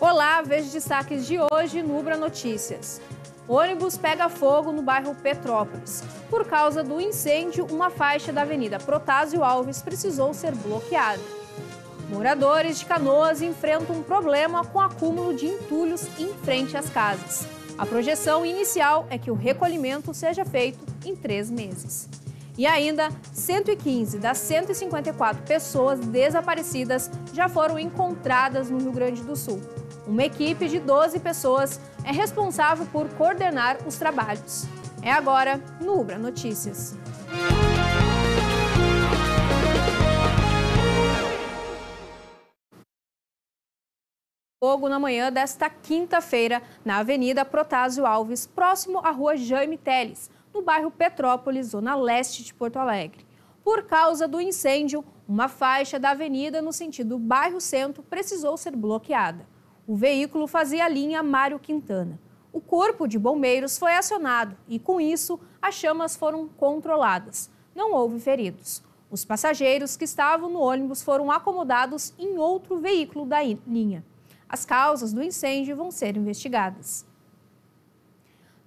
Olá, vejo destaques de hoje no Ubra Notícias. ônibus pega fogo no bairro Petrópolis. Por causa do incêndio, uma faixa da Avenida Protásio Alves precisou ser bloqueada. Moradores de Canoas enfrentam um problema com acúmulo de entulhos em frente às casas. A projeção inicial é que o recolhimento seja feito em três meses. E ainda, 115 das 154 pessoas desaparecidas já foram encontradas no Rio Grande do Sul. Uma equipe de 12 pessoas é responsável por coordenar os trabalhos. É agora no Ubra Notícias. Fogo na manhã desta quinta-feira na Avenida Protásio Alves, próximo à Rua Jaime Teles, no bairro Petrópolis, zona leste de Porto Alegre. Por causa do incêndio, uma faixa da avenida no sentido bairro-centro precisou ser bloqueada. O veículo fazia a linha Mário Quintana. O corpo de bombeiros foi acionado e, com isso, as chamas foram controladas. Não houve feridos. Os passageiros que estavam no ônibus foram acomodados em outro veículo da linha. As causas do incêndio vão ser investigadas.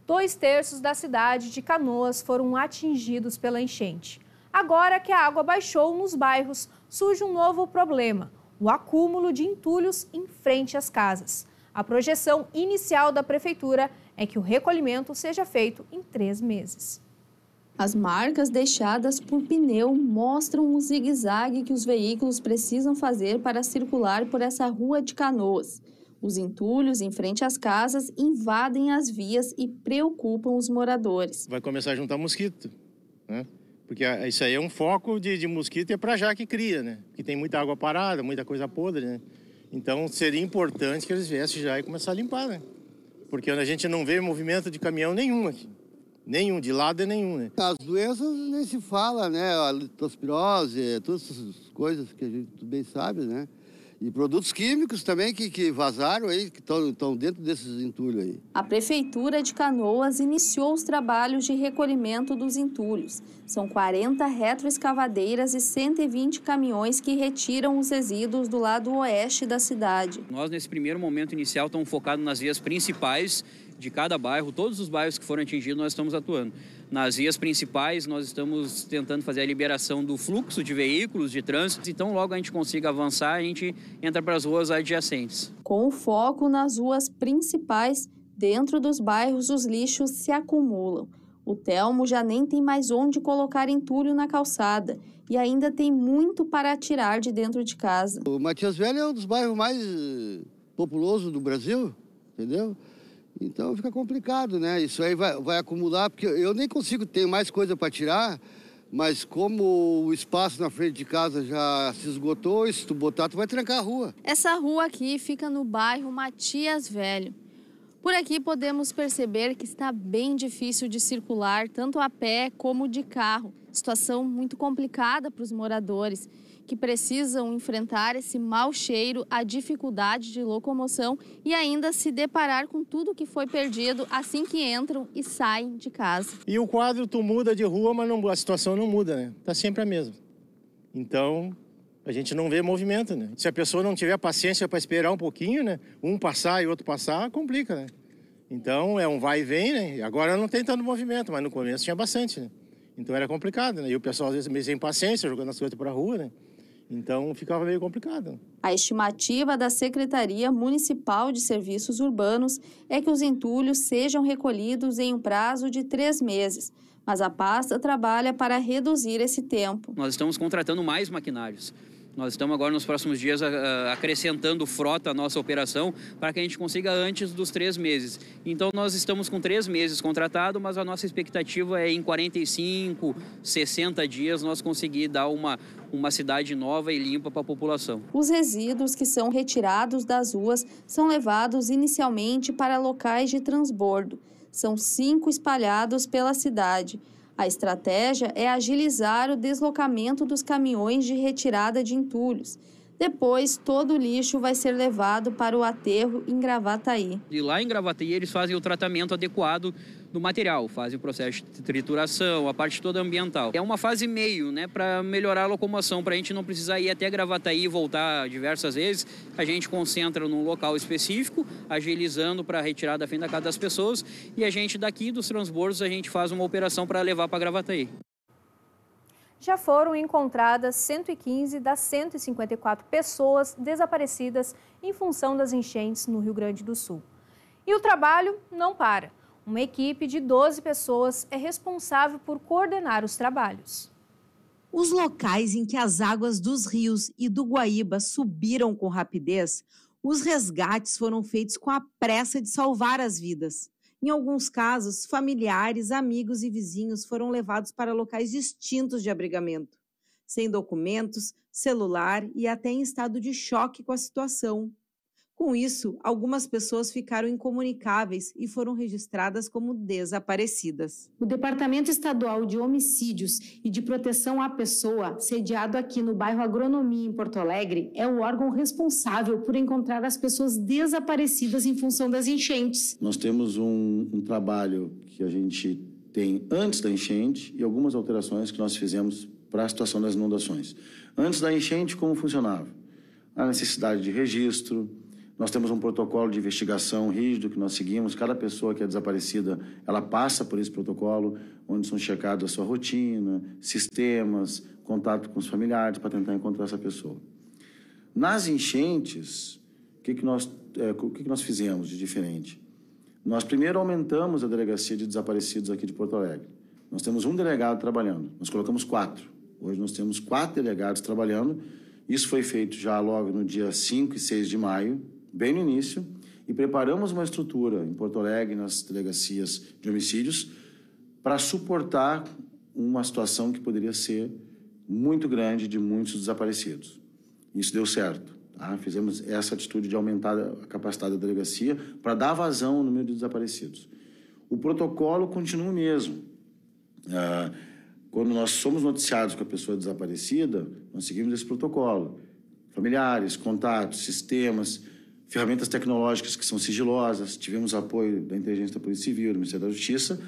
Dois terços da cidade de Canoas foram atingidos pela enchente. Agora que a água baixou nos bairros, surge um novo problema: o acúmulo de entulhos em frente às casas. A projeção inicial da prefeitura é que o recolhimento seja feito em três meses. As marcas deixadas por pneu mostram o zigue-zague que os veículos precisam fazer para circular por essa rua de canoas. Os entulhos em frente às casas invadem as vias e preocupam os moradores. Vai começar a juntar mosquito, né? Porque ah, isso aí é um foco de, de mosquito e é para já que cria, né? Porque tem muita água parada, muita coisa podre, né? Então seria importante que eles viessem já e começar a limpar, né? Porque a gente não vê movimento de caminhão nenhum aqui. Nenhum, de lado é nenhum, né? As doenças nem se fala, né? A litospirose, todas essas coisas que a gente bem sabe, né? E produtos químicos também que, que vazaram aí, que estão dentro desses entulhos aí. A Prefeitura de Canoas iniciou os trabalhos de recolhimento dos entulhos. São 40 retroescavadeiras e 120 caminhões que retiram os resíduos do lado oeste da cidade. Nós, nesse primeiro momento inicial, estamos focados nas vias principais de cada bairro. Todos os bairros que foram atingidos, nós estamos atuando. Nas vias principais, nós estamos tentando fazer a liberação do fluxo de veículos, de trânsito. Então, logo a gente consiga avançar, a gente entra para as ruas adjacentes. Com o foco nas ruas principais, dentro dos bairros, os lixos se acumulam. O Telmo já nem tem mais onde colocar entulho na calçada e ainda tem muito para tirar de dentro de casa. O Matias Velho é um dos bairros mais eh, populoso do Brasil, entendeu? Então fica complicado, né? Isso aí vai, vai acumular, porque eu nem consigo ter mais coisa para tirar, mas como o espaço na frente de casa já se esgotou, se tu botar, tu vai trancar a rua. Essa rua aqui fica no bairro Matias Velho. Por aqui podemos perceber que está bem difícil de circular, tanto a pé como de carro. Situação muito complicada para os moradores que precisam enfrentar esse mau cheiro, a dificuldade de locomoção e ainda se deparar com tudo que foi perdido assim que entram e saem de casa. E o quadro tu muda de rua, mas não, a situação não muda, né? Tá sempre a mesma. Então, a gente não vê movimento, né? Se a pessoa não tiver paciência para esperar um pouquinho, né? Um passar e outro passar, complica, né? Então é um vai e vem, né? Agora não tem tanto movimento, mas no começo tinha bastante, né? Então era complicado, né? E o pessoal às vezes meio sem paciência, jogando as coisas para a rua, né? Então ficava meio complicado. A estimativa da Secretaria Municipal de Serviços Urbanos é que os entulhos sejam recolhidos em um prazo de três meses, mas a pasta trabalha para reduzir esse tempo. Nós estamos contratando mais maquinários. Nós estamos agora nos próximos dias ah, ah, acrescentando frota à nossa operação para que a gente consiga antes dos três meses. Então nós estamos com três meses contratado, mas a nossa expectativa é em 45, 60 dias nós conseguir dar uma, uma cidade nova e limpa para a população. Os resíduos que são retirados das ruas são levados inicialmente para locais de transbordo. São cinco espalhados pela cidade. A estratégia é agilizar o deslocamento dos caminhões de retirada de entulhos. Depois, todo o lixo vai ser levado para o aterro em Gravataí. E lá em Gravataí, eles fazem o tratamento adequado do material, fazem o processo de trituração, a parte toda ambiental. É uma fase meio, né, para melhorar a locomoção, para a gente não precisar ir até Gravataí e voltar diversas vezes. A gente concentra num local específico, agilizando para a retirada fim da casa das pessoas e a gente daqui dos transbordos a gente faz uma operação para levar para Gravataí. Já foram encontradas 115 das 154 pessoas desaparecidas em função das enchentes no Rio Grande do Sul. E o trabalho não para. Uma equipe de 12 pessoas é responsável por coordenar os trabalhos. Os locais em que as águas dos rios e do Guaíba subiram com rapidez, os resgates foram feitos com a pressa de salvar as vidas. Em alguns casos, familiares, amigos e vizinhos foram levados para locais distintos de abrigamento, sem documentos, celular e até em estado de choque com a situação. Com isso, algumas pessoas ficaram incomunicáveis e foram registradas como desaparecidas. O Departamento Estadual de Homicídios e de Proteção à Pessoa, sediado aqui no bairro Agronomia, em Porto Alegre, é o órgão responsável por encontrar as pessoas desaparecidas em função das enchentes. Nós temos um, um trabalho que a gente tem antes da enchente e algumas alterações que nós fizemos para a situação das inundações. Antes da enchente, como funcionava? A necessidade de registro, nós temos um protocolo de investigação rígido que nós seguimos. Cada pessoa que é desaparecida, ela passa por esse protocolo, onde são checados a sua rotina, sistemas, contato com os familiares para tentar encontrar essa pessoa. Nas enchentes, o que, que, nós, é, o que, que nós fizemos de diferente? Nós primeiro aumentamos a delegacia de desaparecidos aqui de Porto Alegre. Nós temos um delegado trabalhando, nós colocamos quatro. Hoje nós temos quatro delegados trabalhando. Isso foi feito já logo no dia 5 e 6 de maio bem no início, e preparamos uma estrutura em Porto Alegre, nas delegacias de homicídios, para suportar uma situação que poderia ser muito grande de muitos desaparecidos. Isso deu certo. Tá? Fizemos essa atitude de aumentar a capacidade da delegacia para dar vazão ao número de desaparecidos. O protocolo continua o mesmo. Ah, quando nós somos noticiados com a pessoa desaparecida, nós seguimos esse protocolo. Familiares, contatos, sistemas, ferramentas tecnológicas que são sigilosas, tivemos apoio da inteligência da Polícia Civil, do Ministério da Justiça,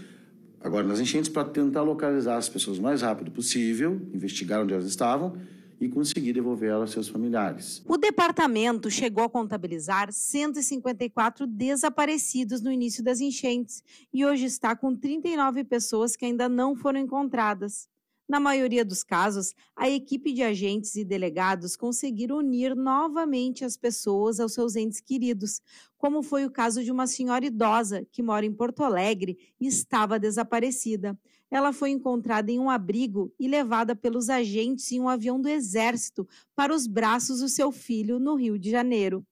agora nas enchentes, para tentar localizar as pessoas o mais rápido possível, investigar onde elas estavam e conseguir devolver elas aos seus familiares. O departamento chegou a contabilizar 154 desaparecidos no início das enchentes e hoje está com 39 pessoas que ainda não foram encontradas. Na maioria dos casos, a equipe de agentes e delegados conseguiram unir novamente as pessoas aos seus entes queridos, como foi o caso de uma senhora idosa que mora em Porto Alegre e estava desaparecida. Ela foi encontrada em um abrigo e levada pelos agentes em um avião do Exército para os braços do seu filho no Rio de Janeiro.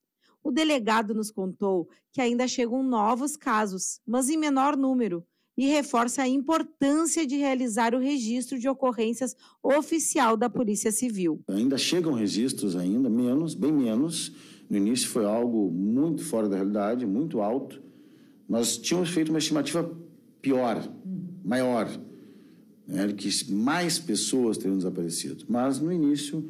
O delegado nos contou que ainda chegam novos casos, mas em menor número, e reforça a importância de realizar o registro de ocorrências oficial da Polícia Civil. Ainda chegam registros, ainda menos, bem menos. No início foi algo muito fora da realidade, muito alto. Nós tínhamos feito uma estimativa pior, maior, né, que mais pessoas teriam desaparecido. Mas no início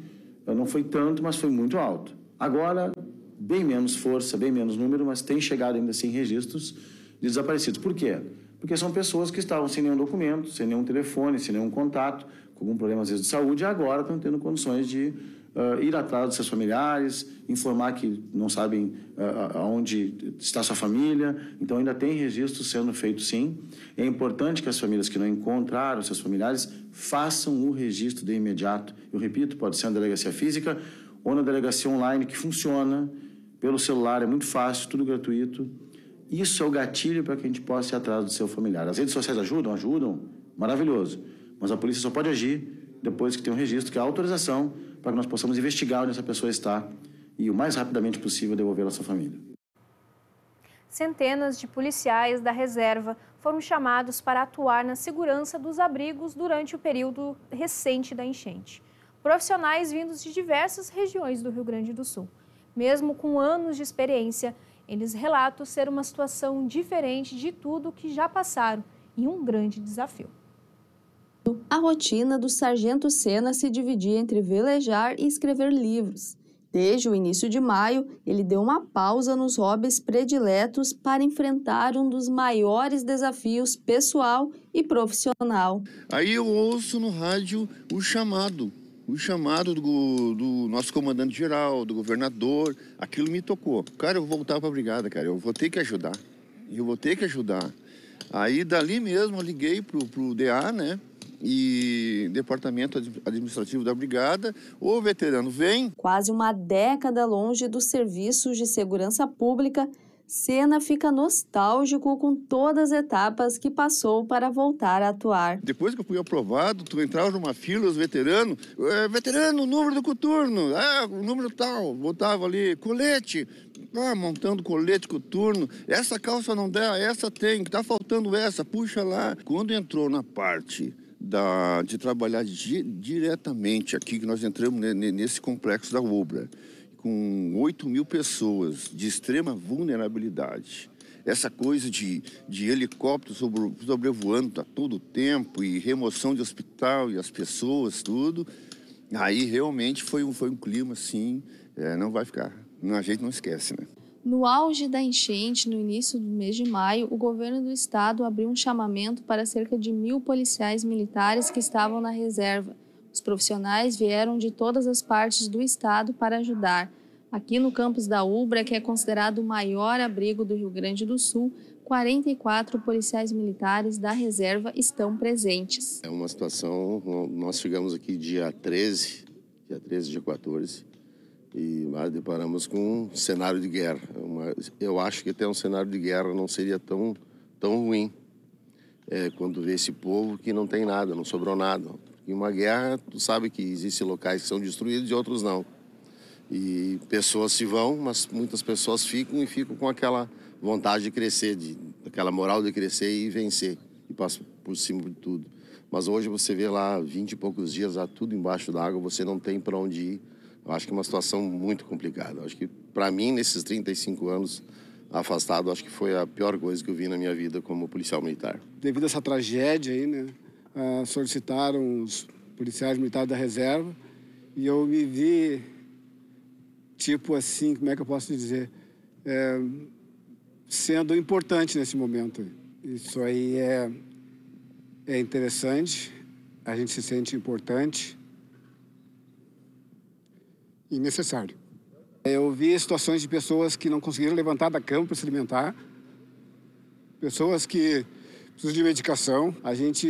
não foi tanto, mas foi muito alto. Agora, bem menos força, bem menos número, mas tem chegado ainda assim, registros de desaparecidos. Por quê? porque são pessoas que estavam sem nenhum documento, sem nenhum telefone, sem nenhum contato, com algum problema às vezes de saúde, e agora estão tendo condições de uh, ir atrás dos seus familiares, informar que não sabem uh, aonde está sua família. Então, ainda tem registro sendo feito sim. É importante que as famílias que não encontraram seus familiares façam o registro de imediato. Eu repito, pode ser na delegacia física ou na delegacia online, que funciona pelo celular, é muito fácil, tudo gratuito. Isso é o gatilho para que a gente possa ir atrás do seu familiar. As redes sociais ajudam? Ajudam. Maravilhoso. Mas a polícia só pode agir depois que tem um registro, que é a autorização para que nós possamos investigar onde essa pessoa está e o mais rapidamente possível devolver à sua família. Centenas de policiais da reserva foram chamados para atuar na segurança dos abrigos durante o período recente da enchente. Profissionais vindos de diversas regiões do Rio Grande do Sul. Mesmo com anos de experiência, eles relatam ser uma situação diferente de tudo que já passaram e um grande desafio. A rotina do sargento Senna se dividia entre velejar e escrever livros. Desde o início de maio, ele deu uma pausa nos hobbies prediletos para enfrentar um dos maiores desafios pessoal e profissional. Aí eu ouço no rádio o chamado o chamado do, do nosso comandante-geral, do governador, aquilo me tocou. Cara, eu vou voltar para a brigada, cara, eu vou ter que ajudar. Eu vou ter que ajudar. Aí, dali mesmo, eu liguei pro, pro DA, né? E Departamento Administrativo da Brigada, o veterano vem. Quase uma década longe dos serviços de segurança pública, Senna fica nostálgico com todas as etapas que passou para voltar a atuar. Depois que eu fui aprovado, tu entrava numa fila, os veteranos, é, veterano, número do coturno, é, número tal, botava ali, colete, ah, montando colete, coturno, essa calça não dá, essa tem, tá faltando essa, puxa lá. Quando entrou na parte da, de trabalhar di, diretamente aqui, que nós entramos nesse complexo da obra, com 8 mil pessoas de extrema vulnerabilidade. Essa coisa de, de helicóptero sobre, sobrevoando a todo tempo e remoção de hospital e as pessoas, tudo. Aí realmente foi um, foi um clima assim, é, não vai ficar. a gente não esquece, né? No auge da enchente, no início do mês de maio, o governo do estado abriu um chamamento para cerca de mil policiais militares que estavam na reserva os profissionais vieram de todas as partes do estado para ajudar. Aqui no campus da UBRA, que é considerado o maior abrigo do Rio Grande do Sul, 44 policiais militares da reserva estão presentes. É uma situação, nós chegamos aqui dia 13, dia 13, dia 14, e lá deparamos com um cenário de guerra. É eu acho que até um cenário de guerra não seria tão, tão ruim é, quando vê esse povo que não tem nada, não sobrou nada. Em uma guerra, tu sabe que existem locais que são destruídos e outros não. E pessoas se vão, mas muitas pessoas ficam e ficam com aquela vontade de crescer, de, aquela moral de crescer e vencer, e passa por cima de tudo. Mas hoje você vê lá, 20 e poucos dias, lá tudo embaixo d'água, você não tem para onde ir. Eu acho que é uma situação muito complicada. Eu acho que, para mim, nesses 35 anos, afastado, acho que foi a pior coisa que eu vi na minha vida como policial militar. Devido a essa tragédia aí, né? Ah, solicitaram os policiais militares da reserva e eu me vi, tipo assim, como é que eu posso dizer, é, sendo importante nesse momento. Isso aí é, é interessante, a gente se sente importante e necessário. Eu vi situações de pessoas que não conseguiram levantar da cama para se alimentar, pessoas que Preciso de medicação. A gente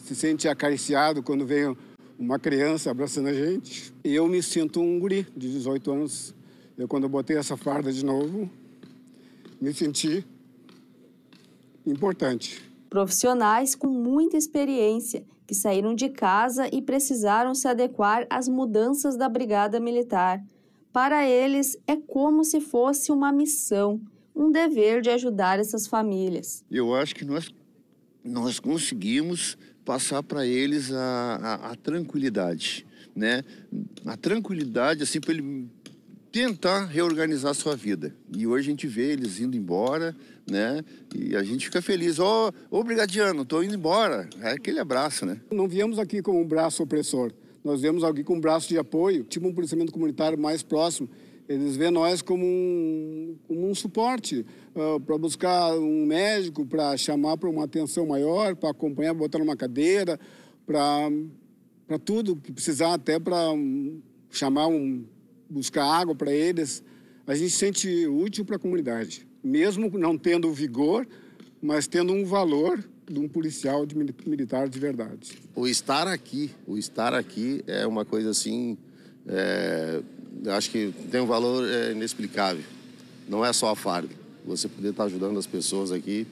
se sente acariciado quando vem uma criança abraçando a gente. eu me sinto um guri de 18 anos. Eu, quando eu botei essa farda de novo, me senti importante. Profissionais com muita experiência que saíram de casa e precisaram se adequar às mudanças da Brigada Militar. Para eles, é como se fosse uma missão, um dever de ajudar essas famílias. Eu acho que nós nós conseguimos passar para eles a, a, a, tranquilidade, né? A tranquilidade, assim, para ele tentar reorganizar a sua vida. E hoje a gente vê eles indo embora, né? E a gente fica feliz. Ó, oh, obrigadiano, tô indo embora. É aquele abraço, né? Não viemos aqui com um braço opressor. Nós viemos aqui com um braço de apoio, tipo um policiamento comunitário mais próximo. Eles veem nós como um, como um suporte. Ah, para buscar um médico, para chamar para uma atenção maior, para acompanhar, botar numa cadeira, para tudo que precisar, até para hum, chamar um, buscar água para eles. A gente se sente útil para a comunidade, mesmo não tendo vigor, mas tendo um valor de um policial de militar de verdade. O estar aqui, o estar aqui é uma coisa assim, é, acho que tem um valor é, inexplicável. Não é só a farda. Você poder estar ajudando as pessoas aqui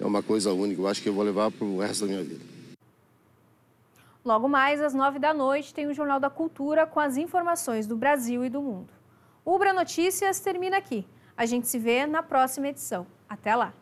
é uma coisa única. Eu acho que eu vou levar para o resto da minha vida. Logo mais, às nove da noite, tem o Jornal da Cultura com as informações do Brasil e do mundo. Ubra Notícias termina aqui. A gente se vê na próxima edição. Até lá!